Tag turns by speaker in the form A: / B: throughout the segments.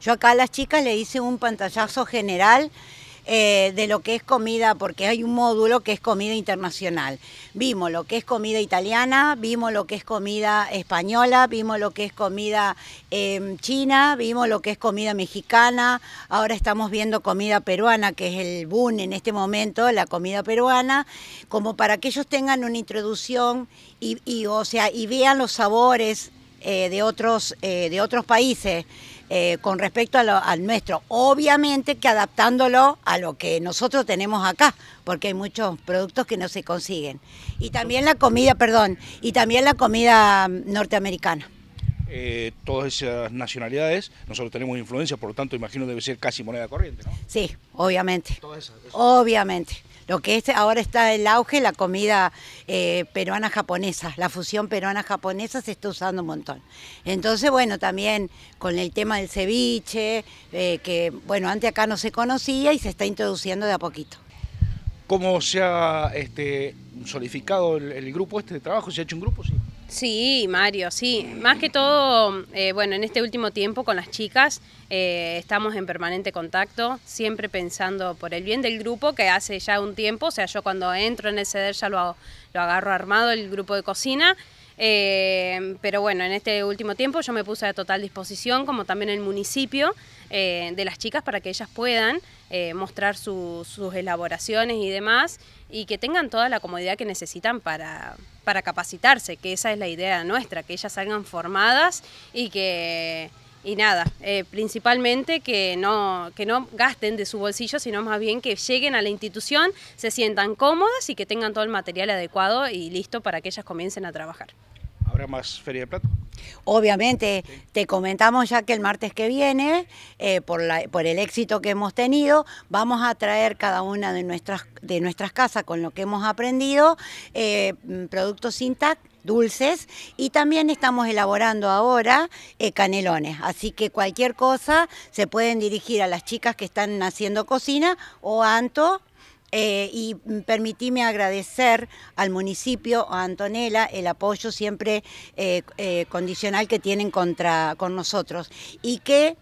A: Yo acá a las chicas le hice un pantallazo general eh, de lo que es comida, porque hay un módulo que es comida internacional. Vimos lo que es comida italiana, vimos lo que es comida española, vimos lo que es comida em, china, vimos lo que es comida mexicana, ahora estamos viendo comida peruana, que es el boom en este momento, la comida peruana, como para que ellos tengan una introducción y, o sea, y vean los sabores eh, de, otros, eh, de otros países eh, con respecto al nuestro. Obviamente que adaptándolo a lo que nosotros tenemos acá, porque hay muchos productos que no se consiguen. Y también la comida, perdón, y también la comida mm, norteamericana.
B: todas esas nacionalidades, nosotros tenemos influencia, por lo tanto, imagino debe ser casi moneda corriente, ¿no?
A: Sí, obviamente. Todas esas. Obviamente lo que este ahora está el auge, la comida eh, peruana-japonesa, la fusión peruana-japonesa se está usando un montón. Entonces, bueno, también con el tema del ceviche, eh, que bueno, antes acá no se conocía y se está introduciendo de a poquito.
B: ¿Cómo se ha este, solidificado el, el, grupo este de trabajo? ¿Se ha hecho un grupo? Sí.
C: Sí, Mario, sí. Más que todo, eh, bueno, en este último tiempo con las chicas eh, estamos en permanente contacto, siempre pensando por el bien del grupo que hace ya un tiempo, o sea, yo cuando entro en el CEDER ya lo, lo agarro armado, el grupo de cocina, eh, pero bueno, en este último tiempo yo me puse a total disposición, como también el municipio, eh, de las chicas para que ellas puedan eh, mostrar sus elaboraciones y demás y que tengan toda la comodidad que necesitan para, para capacitarse, que esa es la idea nuestra, que ellas salgan formadas y que y nada, eh, principalmente que no, que no gasten de su bolsillo, sino más bien que lleguen a la institución, se sientan cómodas y que tengan todo el material adecuado y listo para que ellas comiencen a trabajar.
B: ¿Habrá más Feria de plato?
A: Obviamente, te comentamos ya que el martes que viene, eh, por, por, el éxito que hemos tenido, vamos a traer cada una de nuestras, de nuestras casas con lo que hemos aprendido, eh, productos intactos dulces y también estamos elaborando ahora eh, canelones. Así que cualquier cosa se pueden dirigir a las chicas que están haciendo cocina o a Anto eh, y permitíme agradecer al municipio, a Antonella, el apoyo siempre eh, condicional que tienen contra, con nosotros y que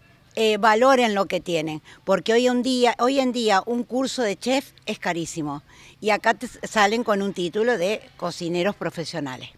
A: valoren lo que tienen, porque hoy en, día, hoy en día un curso de chef es carísimo y acá salen con un título de cocineros profesionales.